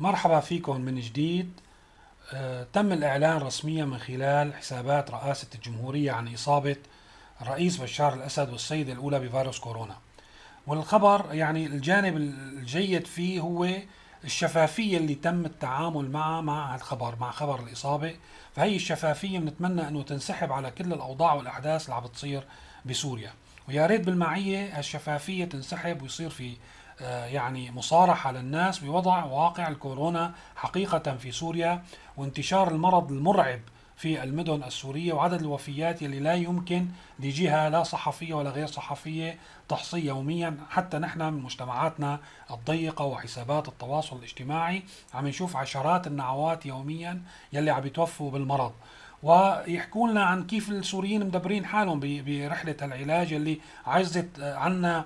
مرحبا فيكم من جديد آه، تم الإعلان رسميا من خلال حسابات رئاسة الجمهورية عن إصابة الرئيس بشار الأسد والسيدة الأولى بفيروس كورونا والخبر يعني الجانب الجيد فيه هو الشفافية اللي تم التعامل معها مع الخبر مع خبر الإصابة فهي الشفافية بنتمنى أنه تنسحب على كل الأوضاع والأحداث اللي عم بتصير بسوريا ويا ريت بالمعية هالشفافية تنسحب ويصير في آه، يعني مصارح على الناس بوضع واقع الكورونا حقيقة في سوريا وانتشار المرض المرعب في المدن السورية وعدد الوفيات اللي لا يمكن لجهة لا صحفية ولا غير صحفية تحصي يوميا حتى نحن من مجتمعاتنا الضيقة وحسابات التواصل الاجتماعي عم نشوف عشرات النعوات يوميا يلي عم يتوفوا بالمرض ويحكوا لنا عن كيف السوريين مدبرين حالهم برحلة العلاج اللي عزت عنا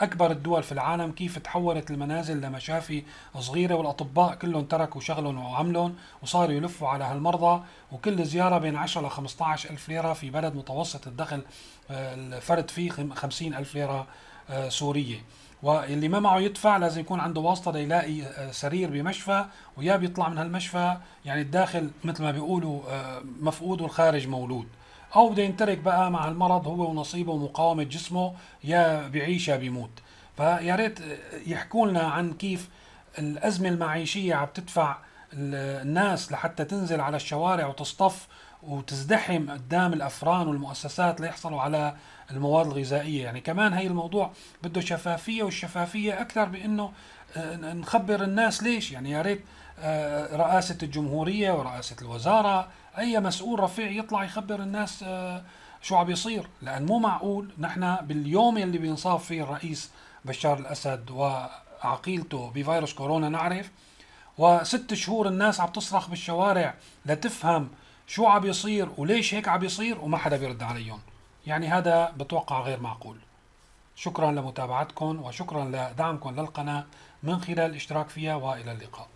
أكبر الدول في العالم كيف تحولت المنازل لمشافي صغيرة والأطباء كلهم تركوا شغلهم وعملهم وصاروا يلفوا على هالمرضى وكل زيارة بين 10 ل 15 ألف ليرة في بلد متوسط الدخل آه، الفرد فيه 50 ألف ليرة آه، سورية واللي ما معه يدفع لازم يكون عنده واسطه ليلاقي آه، سرير بمشفى ويا بيطلع من هالمشفى يعني الداخل مثل ما بيقولوا مفقود والخارج مولود او بده ينترك بقى مع المرض هو ونصيبه ومقاومه جسمه يا بيعيش يا بيموت فيا ريت يحكوا لنا عن كيف الازمه المعيشيه عم تدفع الناس لحتى تنزل على الشوارع وتصطف وتزدحم قدام الافران والمؤسسات ليحصلوا على المواد الغذائيه يعني كمان هي الموضوع بده شفافيه والشفافيه اكثر بانه آه، نخبر الناس ليش يعني يا ريت آه، رئاسه الجمهوريه ورئاسه الوزاره اي مسؤول رفيع يطلع يخبر الناس آه، شو عم بيصير لان مو معقول نحن باليوم اللي بينصاب فيه الرئيس بشار الاسد وعقيلته بفيروس كورونا نعرف وست شهور الناس عم تصرخ بالشوارع لتفهم شو عم بيصير وليش هيك عم بيصير وما حدا بيرد عليهم يعني هذا بتوقع غير معقول شكرا لمتابعتكم وشكرا لدعمكم للقناة من خلال الاشتراك فيها وإلى اللقاء